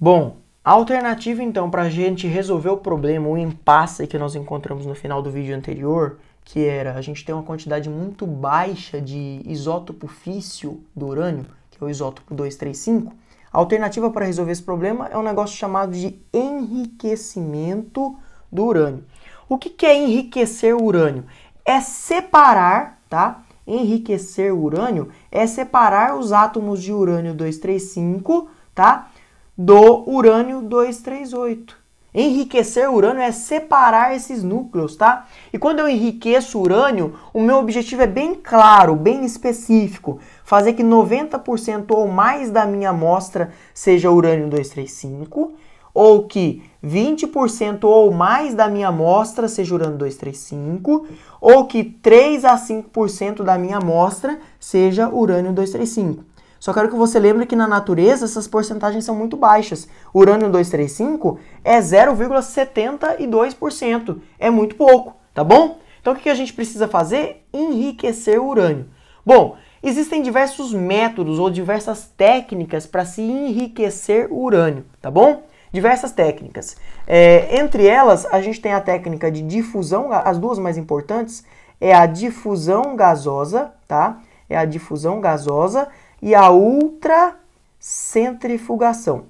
Bom, a alternativa então para a gente resolver o problema, o impasse que nós encontramos no final do vídeo anterior, que era a gente ter uma quantidade muito baixa de isótopo físsil do urânio, que é o isótopo 235, a alternativa para resolver esse problema é um negócio chamado de enriquecimento do urânio. O que, que é enriquecer o urânio? É separar, tá? Enriquecer o urânio é separar os átomos de urânio 235, tá? do urânio 238. Enriquecer urânio é separar esses núcleos, tá? E quando eu enriqueço urânio, o meu objetivo é bem claro, bem específico, fazer que 90% ou mais da minha amostra seja urânio 235 ou que 20% ou mais da minha amostra seja urânio 235, ou que 3 a 5% da minha amostra seja urânio 235. Só quero que você lembre que na natureza essas porcentagens são muito baixas. urânio 235 é 0,72%. É muito pouco, tá bom? Então o que a gente precisa fazer? Enriquecer o urânio. Bom, existem diversos métodos ou diversas técnicas para se enriquecer o urânio, tá bom? diversas técnicas. É, entre elas, a gente tem a técnica de difusão, as duas mais importantes é a difusão gasosa, tá? É a difusão gasosa e a ultracentrifugação.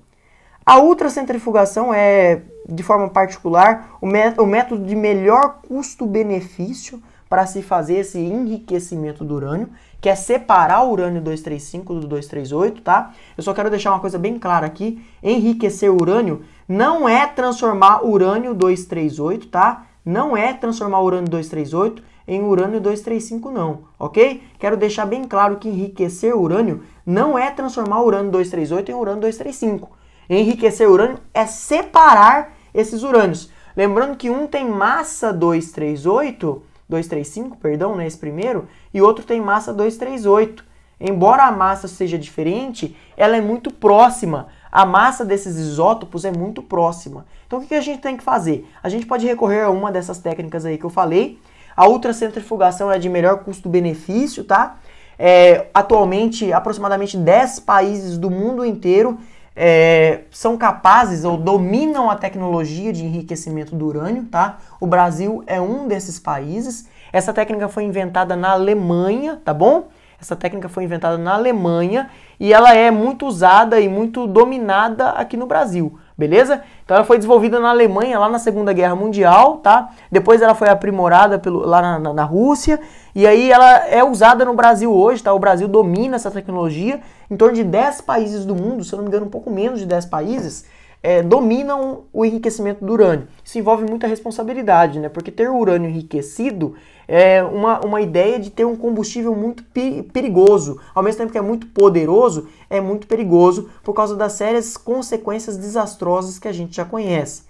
A ultracentrifugação é, de forma particular, o, o método de melhor custo-benefício para se fazer esse enriquecimento do urânio, que é separar o urânio 235 do 238, tá? Eu só quero deixar uma coisa bem clara aqui, enriquecer o urânio não é transformar urânio 238, tá? Não é transformar urânio 238 em urânio 235 não, ok? Quero deixar bem claro que enriquecer urânio não é transformar urânio 238 em urânio 235. Enriquecer urânio é separar esses urânios. Lembrando que um tem massa 238, 235, perdão, né, esse primeiro, e outro tem massa 238. Embora a massa seja diferente, ela é muito próxima. A massa desses isótopos é muito próxima. Então o que a gente tem que fazer? A gente pode recorrer a uma dessas técnicas aí que eu falei, a ultracentrifugação é de melhor custo-benefício, tá? É, atualmente, aproximadamente 10 países do mundo inteiro é, são capazes ou dominam a tecnologia de enriquecimento do urânio, tá? O Brasil é um desses países. Essa técnica foi inventada na Alemanha, tá bom? Essa técnica foi inventada na Alemanha e ela é muito usada e muito dominada aqui no Brasil, beleza? Então ela foi desenvolvida na Alemanha, lá na Segunda Guerra Mundial, tá? Depois ela foi aprimorada pelo, lá na, na, na, Rússia, e aí ela é usada no Brasil hoje, tá? O Brasil domina essa tecnologia, em torno de 10 países do mundo, se eu não me engano um pouco menos de 10 países, é, dominam o enriquecimento do urânio. Isso envolve muita responsabilidade, né? Porque ter o urânio enriquecido é, uma, uma ideia de ter um combustível muito perigoso. Ao mesmo tempo que é muito poderoso, é muito perigoso por causa das sérias consequências desastrosas que a gente já conhece.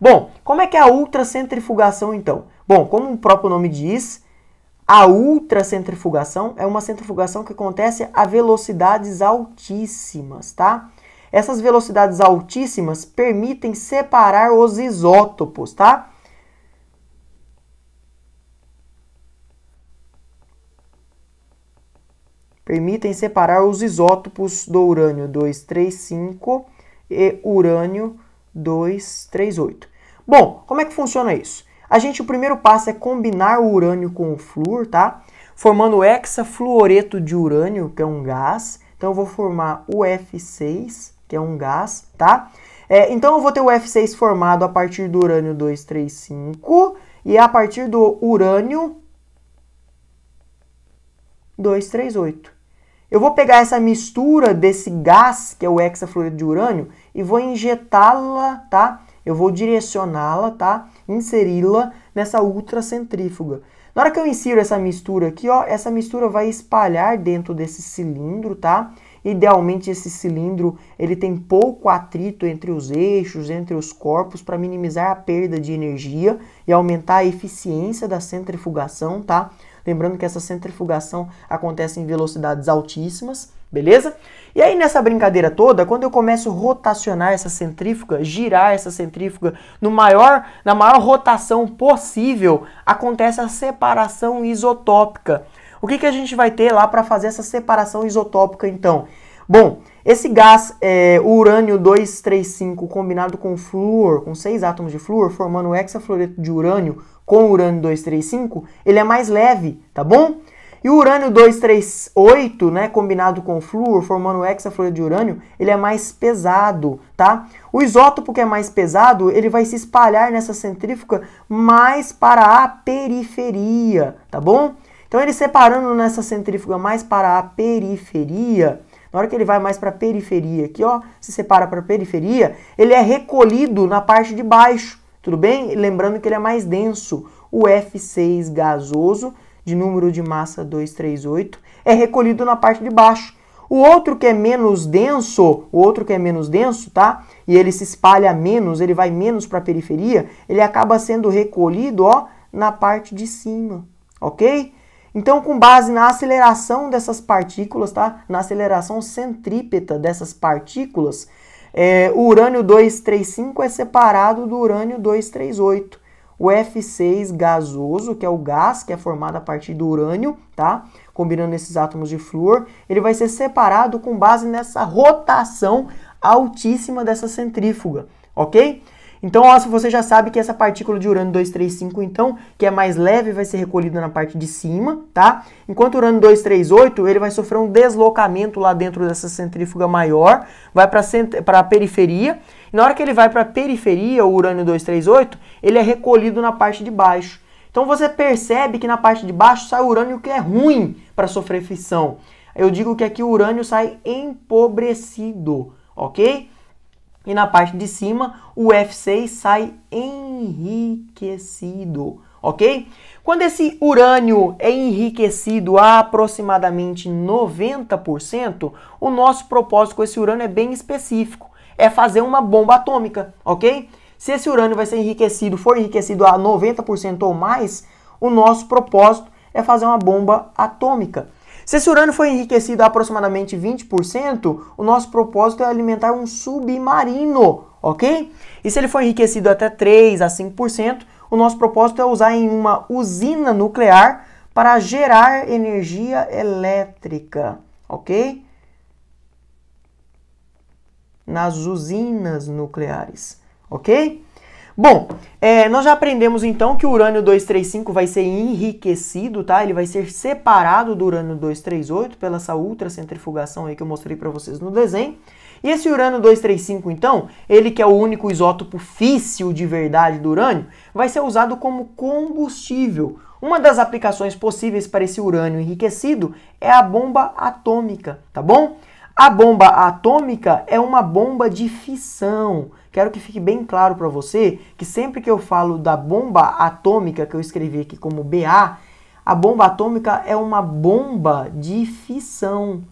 Bom, como é que é a ultracentrifugação então? Bom, como o próprio nome diz, a ultracentrifugação é uma centrifugação que acontece a velocidades altíssimas, tá? Essas velocidades altíssimas permitem separar os isótopos, tá? permitem separar os isótopos do urânio 235 e urânio 238. Bom, como é que funciona isso? A gente, o primeiro passo é combinar o urânio com o flúor, tá? Formando o hexafluoreto de urânio, que é um gás. Então, eu vou formar o F6, que é um gás, tá? É, então, eu vou ter o F6 formado a partir do urânio 235 e a partir do urânio 238. Eu vou pegar essa mistura desse gás, que é o hexafluoreto de urânio, e vou injetá-la, tá? Eu vou direcioná-la, tá? Inseri-la nessa ultracentrífuga. Na hora que eu insiro essa mistura aqui, ó, essa mistura vai espalhar dentro desse cilindro, tá? Idealmente esse cilindro, ele tem pouco atrito entre os eixos, entre os corpos para minimizar a perda de energia e aumentar a eficiência da centrifugação, tá? Lembrando que essa centrifugação acontece em velocidades altíssimas, beleza? E aí nessa brincadeira toda, quando eu começo a rotacionar essa centrífuga, girar essa centrífuga no maior, na maior rotação possível, acontece a separação isotópica. O que, que a gente vai ter lá para fazer essa separação isotópica então? Bom, esse gás, é, o urânio 235, combinado com flúor, com seis átomos de flúor, formando o hexafluoreto de urânio com urânio 235, ele é mais leve, tá bom? E o urânio 238, né, combinado com flúor, formando o hexafluoreto de urânio, ele é mais pesado, tá? O isótopo que é mais pesado, ele vai se espalhar nessa centrífuga mais para a periferia, tá bom? Então ele separando nessa centrífuga mais para a periferia, na hora que ele vai mais para a periferia, aqui ó, se separa para a periferia, ele é recolhido na parte de baixo, tudo bem? Lembrando que ele é mais denso. O F6 gasoso, de número de massa 238, é recolhido na parte de baixo. O outro que é menos denso, o outro que é menos denso, tá? E ele se espalha menos, ele vai menos para a periferia, ele acaba sendo recolhido, ó, na parte de cima, ok? Então, com base na aceleração dessas partículas, tá? na aceleração centrípeta dessas partículas, é, o urânio 235 é separado do urânio 238. O F6 gasoso, que é o gás que é formado a partir do urânio, tá? combinando esses átomos de flúor, ele vai ser separado com base nessa rotação altíssima dessa centrífuga, ok? Então, ó, você já sabe que essa partícula de urânio 235, então, que é mais leve, vai ser recolhida na parte de cima, tá? Enquanto o urânio 238, ele vai sofrer um deslocamento lá dentro dessa centrífuga maior, vai para a periferia. E na hora que ele vai para a periferia, o urânio 238, ele é recolhido na parte de baixo. Então você percebe que na parte de baixo sai urânio que é ruim para sofrer fissão. Eu digo que aqui o urânio sai empobrecido, ok? E na parte de cima, o F6 sai enriquecido, ok? Quando esse urânio é enriquecido a aproximadamente 90%, o nosso propósito com esse urânio é bem específico, é fazer uma bomba atômica, ok? Se esse urânio vai ser enriquecido, for enriquecido a 90% ou mais, o nosso propósito é fazer uma bomba atômica. Se esse urânio foi enriquecido a aproximadamente 20%, o nosso propósito é alimentar um submarino, ok? E se ele foi enriquecido até 3 a 5%, o nosso propósito é usar em uma usina nuclear para gerar energia elétrica, ok? Nas usinas nucleares, ok? Bom, é, nós já aprendemos então que o urânio 235 vai ser enriquecido, tá? Ele vai ser separado do urânio 238 pela essa ultracentrifugação aí que eu mostrei para vocês no desenho. E esse urânio 235, então, ele que é o único isótopo físsil de verdade do urânio, vai ser usado como combustível. Uma das aplicações possíveis para esse urânio enriquecido é a bomba atômica, tá bom? A bomba atômica é uma bomba de fissão quero que fique bem claro para você que sempre que eu falo da bomba atômica, que eu escrevi aqui como BA, a bomba atômica é uma bomba de fissão.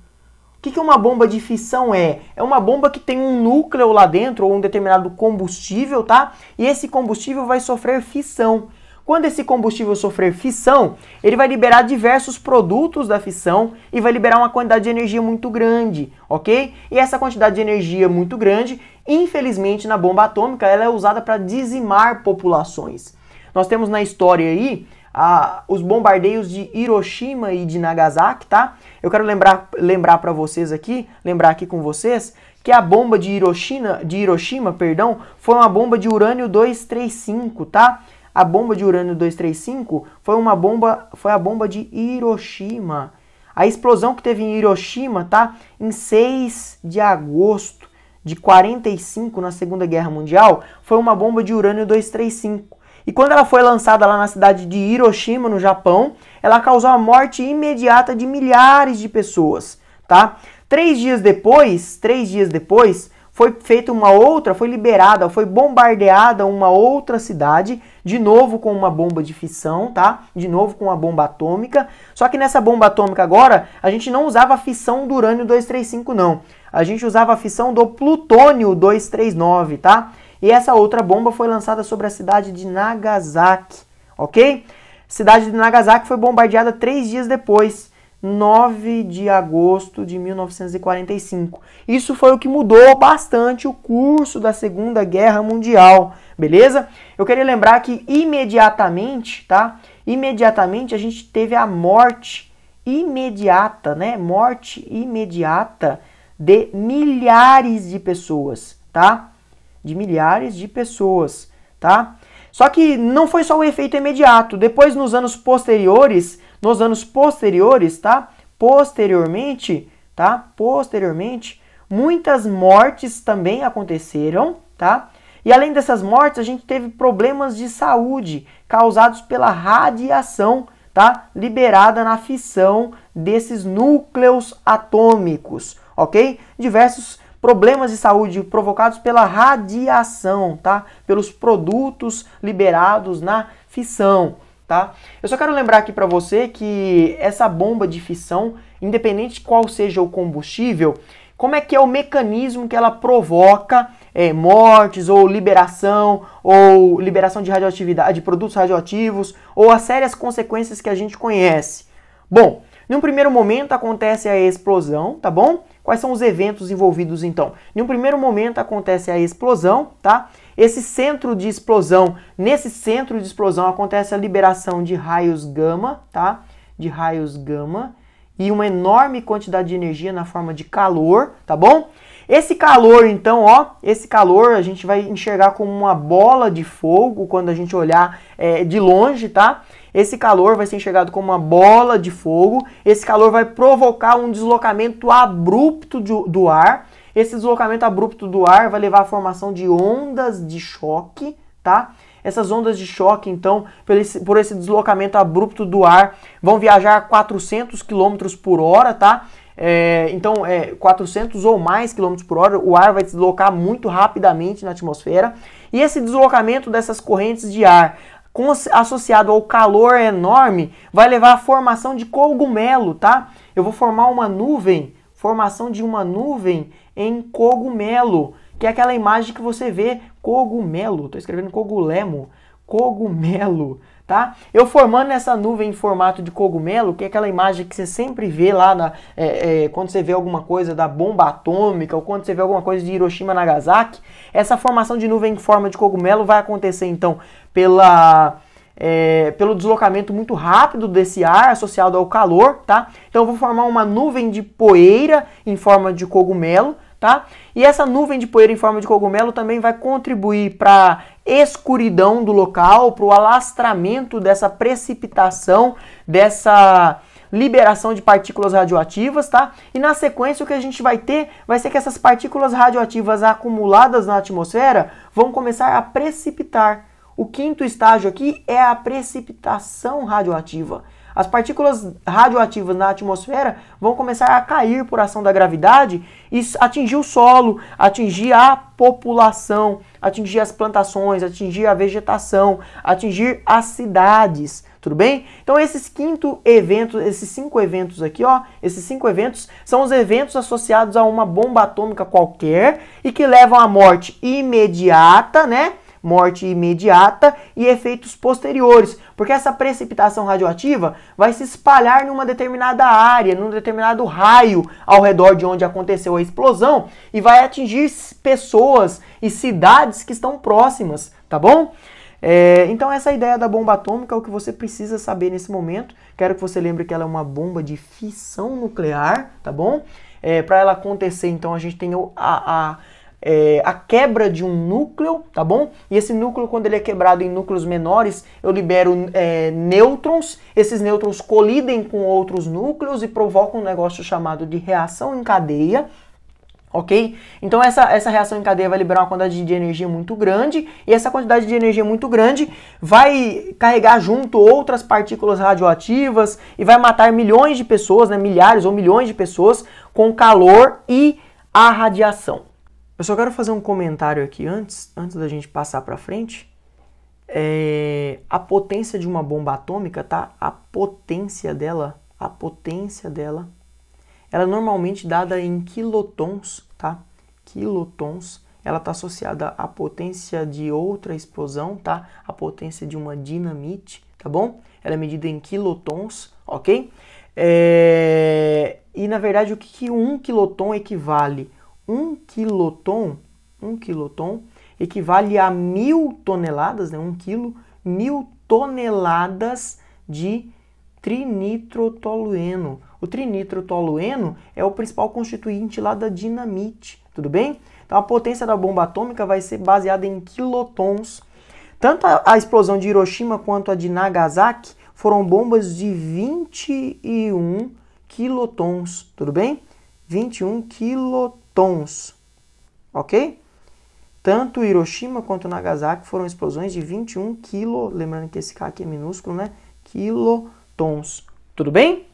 O que, que uma bomba de fissão é? É uma bomba que tem um núcleo lá dentro ou um determinado combustível, tá? E esse combustível vai sofrer fissão. Quando esse combustível sofrer fissão, ele vai liberar diversos produtos da fissão e vai liberar uma quantidade de energia muito grande, ok? E essa quantidade de energia muito grande, infelizmente na bomba atômica, ela é usada para dizimar populações. Nós temos na história aí os bombardeios de Hiroshima e de Nagasaki, tá? Eu quero lembrar lembrar para vocês aqui, lembrar aqui com vocês que a bomba de Hiroshima, de Hiroshima, perdão, foi uma bomba de urânio 235, tá? A bomba de urânio 235 foi uma bomba, foi a bomba de Hiroshima. A explosão que teve em Hiroshima, tá? Em 6 de agosto de 45 na Segunda Guerra Mundial, foi uma bomba de urânio 235. E quando ela foi lançada lá na cidade de Hiroshima, no Japão, ela causou a morte imediata de milhares de pessoas, tá? Três dias depois, três dias depois, foi feita uma outra, foi liberada, foi bombardeada uma outra cidade, de novo com uma bomba de fissão, tá? De novo com uma bomba atômica. Só que nessa bomba atômica agora, a gente não usava fissão do urânio 235 não. A gente usava a fissão do plutônio 239, tá? E essa outra bomba foi lançada sobre a cidade de Nagasaki, OK? cidade de Nagasaki foi bombardeada três dias depois. 9 de agosto de 1945. Isso foi o que mudou bastante o curso da Segunda Guerra Mundial, beleza? Eu queria lembrar que imediatamente, tá? Imediatamente a gente teve a morte imediata, né? Morte imediata de milhares de pessoas, tá? De milhares de pessoas, tá? Só que não foi só o efeito imediato. Depois, nos anos posteriores, nos anos posteriores, tá? Posteriormente, tá? Posteriormente, muitas mortes também aconteceram, tá? E além dessas mortes, a gente teve problemas de saúde causados pela radiação, tá? Liberada na fissão desses núcleos atômicos, ok? Diversos problemas de saúde provocados pela radiação, tá? Pelos produtos liberados na fissão tá? Eu só quero lembrar aqui para você que essa bomba de fissão, independente de qual seja o combustível, como é que é o mecanismo que ela provoca é, mortes ou liberação ou liberação de radioatividade, de produtos radioativos ou as sérias consequências que a gente conhece. Bom, num primeiro momento acontece a explosão, tá bom? Quais são os eventos envolvidos então? Num primeiro momento acontece a explosão, tá? esse centro de explosão, nesse centro de explosão acontece a liberação de raios gama, tá? De raios gama e uma enorme quantidade de energia na forma de calor, tá bom? Esse calor, então, ó, esse calor a gente vai enxergar como uma bola de fogo quando a gente olhar é, de longe, tá? Esse calor vai ser enxergado como uma bola de fogo. Esse calor vai provocar um deslocamento abrupto do, do ar esse deslocamento abrupto do ar vai levar à formação de ondas de choque, tá? Essas ondas de choque, então, por esse, por esse deslocamento abrupto do ar, vão viajar a 400 km por hora, tá? É, então, é, 400 ou mais quilômetros por hora, o ar vai deslocar muito rapidamente na atmosfera. E esse deslocamento dessas correntes de ar associado ao calor enorme vai levar à formação de cogumelo, tá? Eu vou formar uma nuvem, formação de uma nuvem em cogumelo, que é aquela imagem que você vê cogumelo, estou escrevendo cogulemo, cogumelo, tá? Eu formando essa nuvem em formato de cogumelo, que é aquela imagem que você sempre vê lá na, é, é, quando você vê alguma coisa da bomba atômica ou quando você vê alguma coisa de Hiroshima Nagasaki, essa formação de nuvem em forma de cogumelo vai acontecer então pela é, pelo deslocamento muito rápido desse ar associado ao calor, tá? Então eu vou formar uma nuvem de poeira em forma de cogumelo, tá? E essa nuvem de poeira em forma de cogumelo também vai contribuir para escuridão do local, para o alastramento dessa precipitação, dessa liberação de partículas radioativas, tá? E na sequência o que a gente vai ter vai ser que essas partículas radioativas acumuladas na atmosfera vão começar a precipitar o quinto estágio aqui é a precipitação radioativa. As partículas radioativas na atmosfera vão começar a cair por ação da gravidade e atingir o solo, atingir a população, atingir as plantações, atingir a vegetação, atingir as cidades. Tudo bem? Então esses quinto eventos, esses cinco eventos aqui, ó, esses cinco eventos são os eventos associados a uma bomba atômica qualquer e que levam à morte imediata, né? morte imediata e efeitos posteriores, porque essa precipitação radioativa vai se espalhar numa determinada área, num determinado raio ao redor de onde aconteceu a explosão e vai atingir pessoas e cidades que estão próximas, tá bom? É, então essa é ideia da bomba atômica é o que você precisa saber nesse momento. Quero que você lembre que ela é uma bomba de fissão nuclear, tá bom? É, Para ela acontecer, então a gente tem a, a é, a quebra de um núcleo, tá bom? E esse núcleo, quando ele é quebrado em núcleos menores, eu libero é, nêutrons, esses nêutrons colidem com outros núcleos e provocam um negócio chamado de reação em cadeia, Ok? Então essa, essa reação em cadeia vai liberar uma quantidade de energia muito grande, e essa quantidade de energia muito grande vai carregar junto outras partículas radioativas e vai matar milhões de pessoas, né, milhares ou milhões de pessoas, com calor e a radiação. Eu só quero fazer um comentário aqui antes, antes da gente passar para frente. É, a potência de uma bomba atômica, tá? A potência dela, a potência dela, ela é normalmente dada em quilotons, tá? Quilotons. Ela está associada à potência de outra explosão, tá? A potência de uma dinamite, tá bom? Ela é medida em quilotons, ok? É... E na verdade, o que, que um quiloton equivale? 1 quiloton, um quiloton equivale a mil toneladas, né? 1 quilo, mil toneladas de trinitrotolueno. O trinitrotolueno é o principal constituinte lá da dinamite, tudo bem? Então a potência da bomba atômica vai ser baseada em quilotons. Tanto a, a explosão de Hiroshima quanto a de Nagasaki foram bombas de 21 quilotons, tudo bem? 21 quilotons tons. Ok? Tanto Hiroshima quanto Nagasaki foram explosões de 21 kilo, lembrando que esse K aqui é minúsculo, né? Quilotons. Tudo bem?